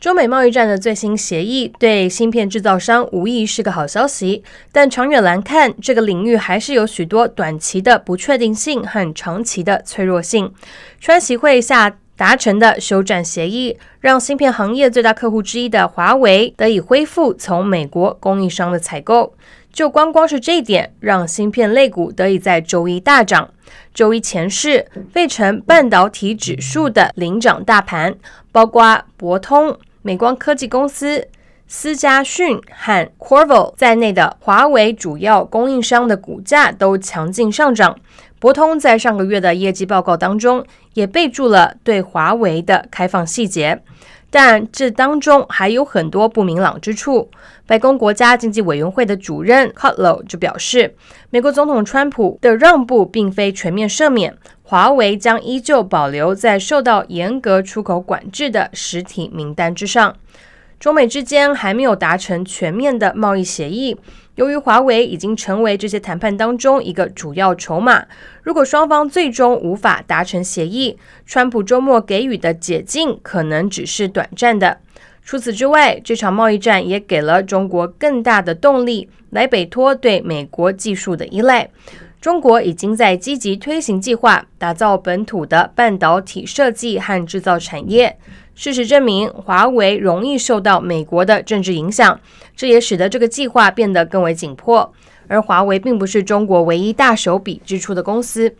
中美贸易战的最新协议对芯片制造商无疑是个好消息，但长远来看，这个领域还是有许多短期的不确定性和长期的脆弱性。川崎会下达成的休战协议，让芯片行业最大客户之一的华为得以恢复从美国供应商的采购。就光光是这一点，让芯片类股得以在周一大涨。周一前市，费城半导体指数的领涨大盘，包括博通、美光科技公司、思佳讯和 c o r v o 在内的华为主要供应商的股价都强劲上涨。博通在上个月的业绩报告当中，也备注了对华为的开放细节。但这当中还有很多不明朗之处。白宫国家经济委员会的主任卡 o w 就表示，美国总统川普的让步并非全面赦免，华为将依旧保留在受到严格出口管制的实体名单之上。中美之间还没有达成全面的贸易协议。由于华为已经成为这些谈判当中一个主要筹码，如果双方最终无法达成协议，川普周末给予的解禁可能只是短暂的。除此之外，这场贸易战也给了中国更大的动力来摆脱对美国技术的依赖。中国已经在积极推行计划，打造本土的半导体设计和制造产业。事实证明，华为容易受到美国的政治影响，这也使得这个计划变得更为紧迫。而华为并不是中国唯一大手笔支出的公司，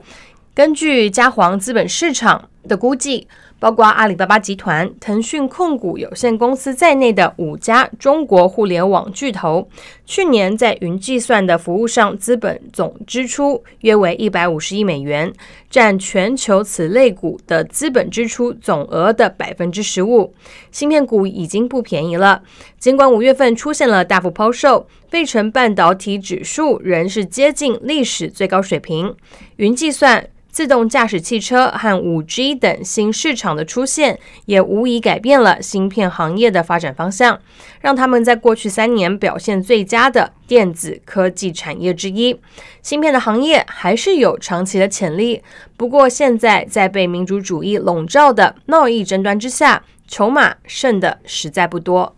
根据嘉皇资本市场。的估计，包括阿里巴巴集团、腾讯控股有限公司在内的五家中国互联网巨头，去年在云计算的服务上资本总支出约为一百五十亿美元，占全球此类股的资本支出总额的百分之十五。芯片股已经不便宜了，尽管五月份出现了大幅抛售，费城半导体指数仍是接近历史最高水平。云计算。自动驾驶汽车和五 G 等新市场的出现，也无疑改变了芯片行业的发展方向，让他们在过去三年表现最佳的电子科技产业之一。芯片的行业还是有长期的潜力，不过现在在被民主主义笼罩的贸易争端之下，筹码剩的实在不多。